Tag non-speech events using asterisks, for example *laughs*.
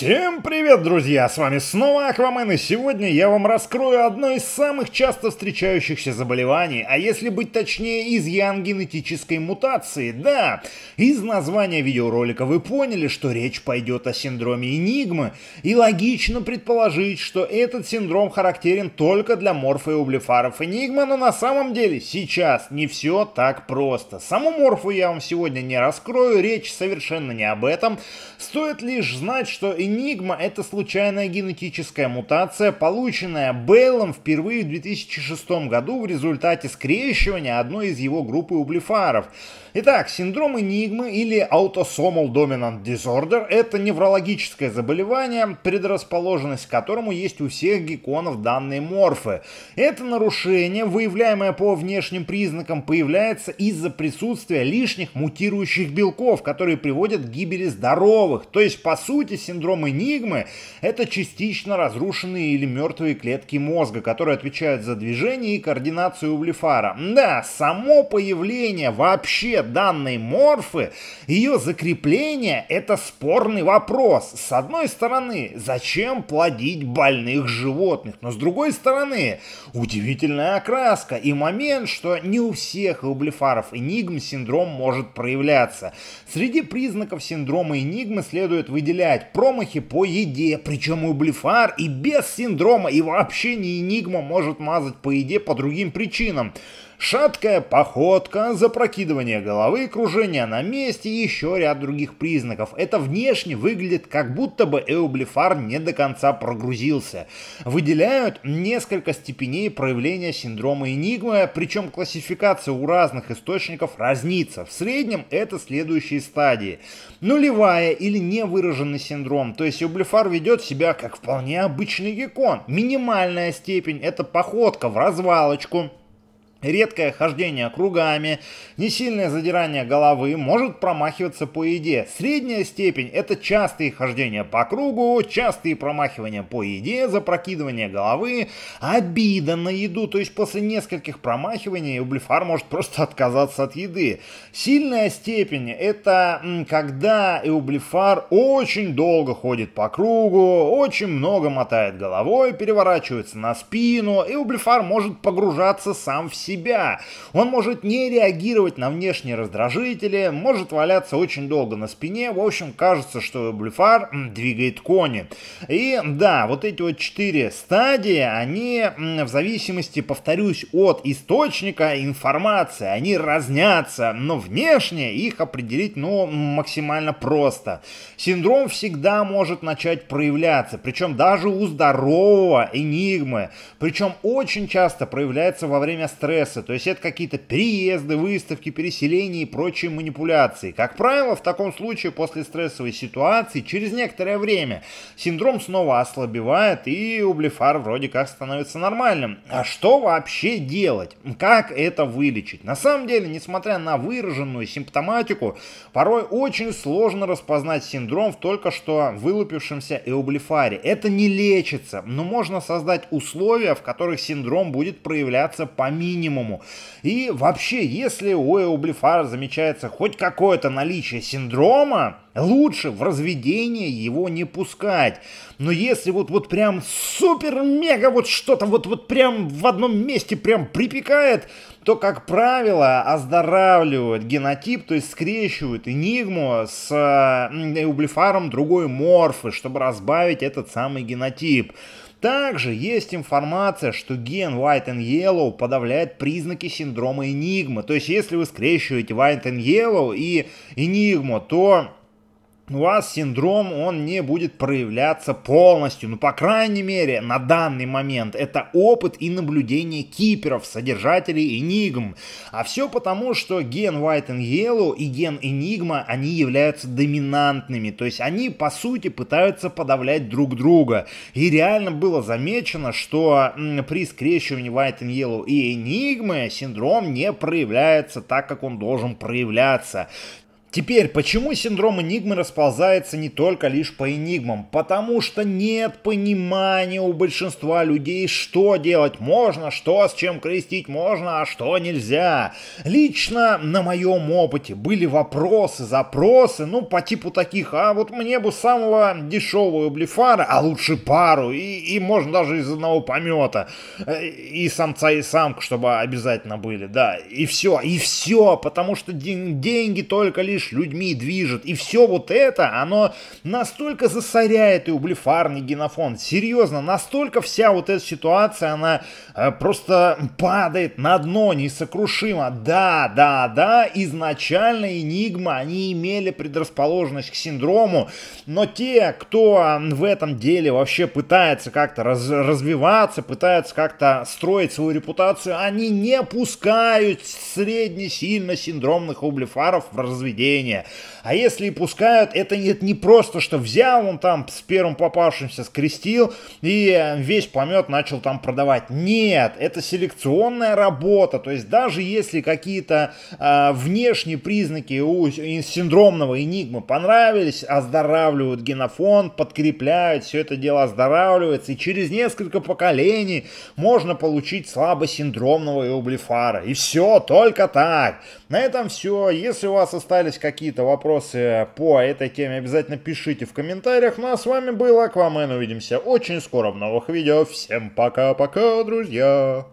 Всем привет, друзья! С вами снова Аквамен, и сегодня я вам раскрою одно из самых часто встречающихся заболеваний, а если быть точнее, изъян генетической мутации. Да, из названия видеоролика вы поняли, что речь пойдет о синдроме Энигмы, и логично предположить, что этот синдром характерен только для морфа и ублифаров Энигма, но на самом деле сейчас не все так просто. Саму морфу я вам сегодня не раскрою, речь совершенно не об этом. Стоит лишь знать, что Энигма Энигма — это случайная генетическая мутация, полученная Бейлом впервые в 2006 году в результате скрещивания одной из его группы ублифаров. Итак, синдром Энигмы или Autosomal Dominant Disorder — это неврологическое заболевание, предрасположенность к которому есть у всех гекконов данной морфы. Это нарушение, выявляемое по внешним признакам, появляется из-за присутствия лишних мутирующих белков, которые приводят к гибели здоровых. То есть, по сути, синдром симптом энигмы — это частично разрушенные или мертвые клетки мозга, которые отвечают за движение и координацию у блефара. Да, само появление вообще данной морфы, ее закрепление — это спорный вопрос. С одной стороны, зачем плодить больных животных? Но с другой стороны, удивительная окраска и момент, что не у всех у блефаров энигм синдром может проявляться. Среди признаков синдрома энигмы следует выделять промахи помехи по еде, причем и блефар, и без синдрома, и вообще не Энигма может мазать по еде по другим причинам. Шаткая походка, запрокидывание головы, кружение на месте и еще ряд других признаков. Это внешне выглядит, как будто бы эублифар не до конца прогрузился. Выделяют несколько степеней проявления синдрома Энигмы, причем классификация у разных источников разнится. В среднем это следующие стадии. Нулевая или невыраженный синдром, то есть эублифар ведет себя как вполне обычный геккон. Минимальная степень – это походка в развалочку Редкое хождение кругами, несильное задирание головы может промахиваться по еде. Средняя степень – это частые хождения по кругу, частые промахивания по еде, запрокидывание головы, обида на еду. То есть после нескольких промахиваний Эублифар может просто *laughs* отказаться от еды. Сильная степень – это когда Эублифар очень долго ходит по кругу, очень много мотает головой, переворачивается на спину. Эублифар может погружаться сам в себя себя. Он может не реагировать на внешние раздражители, может валяться очень долго на спине. В общем, кажется, что блефар двигает кони. И да, вот эти вот четыре стадии, они в зависимости, повторюсь, от источника информации, они разнятся, но внешне их определить, ну, максимально просто. Синдром всегда может начать проявляться, причем даже у здорового энигмы, причем очень часто проявляется во время стресса процессы, то есть это какие-то переезды, выставки, переселения и прочие манипуляции. Как правило, в таком случае после стрессовой ситуации через некоторое время синдром снова ослабевает и у блефар вроде как становится нормальным. А что вообще делать? Как это вылечить? На самом деле, несмотря на выраженную симптоматику, порой очень сложно распознать синдром в только что вылупившемся эублифаре. Это не лечится, но можно создать условия, в которых синдром будет проявляться по минимуму минимуму. И вообще, если у Эублифара замечается хоть какое-то наличие синдрома, лучше в разведение его не пускать. Но если вот, вот прям супер-мега вот что-то вот, вот прям в одном месте прям припекает, то, как правило, оздоравливают генотип, то есть скрещивают энигму с эублифаром другой морфы, чтобы разбавить этот самый генотип. Также есть информация, что ген White and Yellow подавляет признаки синдрома Энигма. То есть, если вы скрещиваете White and Yellow и Энигма, то у вас синдром, он не будет проявляться полностью. Ну, по крайней мере, на данный момент это опыт и наблюдение киперов, содержателей Энигм. А все потому, что ген White and Yellow и ген Энигма, они являются доминантными. То есть они, по сути, пытаются подавлять друг друга. И реально было замечено, что при скрещивании White and Yellow и Энигмы синдром не проявляется так, как он должен проявляться. Теперь, почему синдром Энигмы расползается не только лишь по Энигмам? Потому что нет понимания у большинства людей, что делать можно, что с чем крестить можно, а что нельзя. Лично на моем опыте были вопросы, запросы, ну по типу таких, а вот мне бы самого дешевого блефара, а лучше пару, и, и можно даже из одного помета, э, и самца и самку, чтобы обязательно были, да, и все, и все, потому что деньги только лишь лишь людьми движет. И все вот это, оно настолько засоряет и ублифарный генофон. Серьезно, настолько вся вот эта ситуация, она э, просто падает на дно несокрушимо. Да, да, да, изначально Энигма, они имели предрасположенность к синдрому, но те, кто в этом деле вообще пытается как-то раз, развиваться, пытается как-то строить свою репутацию, они не пускают средне сильно синдромных ублифаров в разведение зрения. А если и пускают, это нет не просто, что взял он там с первым попавшимся скрестил и э, весь помет начал там продавать. Нет, это селекционная работа. То есть даже если какие-то э, внешние признаки у синдромного энигмы понравились, оздоравливают генофонд, подкрепляют, все это дело оздоравливается, и через несколько поколений можно получить слабо синдромного и облифара. И все, только так. На этом все. Если у вас остались какие-то вопросы по этой теме, обязательно пишите в комментариях. Ну а с вами был Аквамен. Увидимся очень скоро в новых видео. Всем пока-пока, друзья!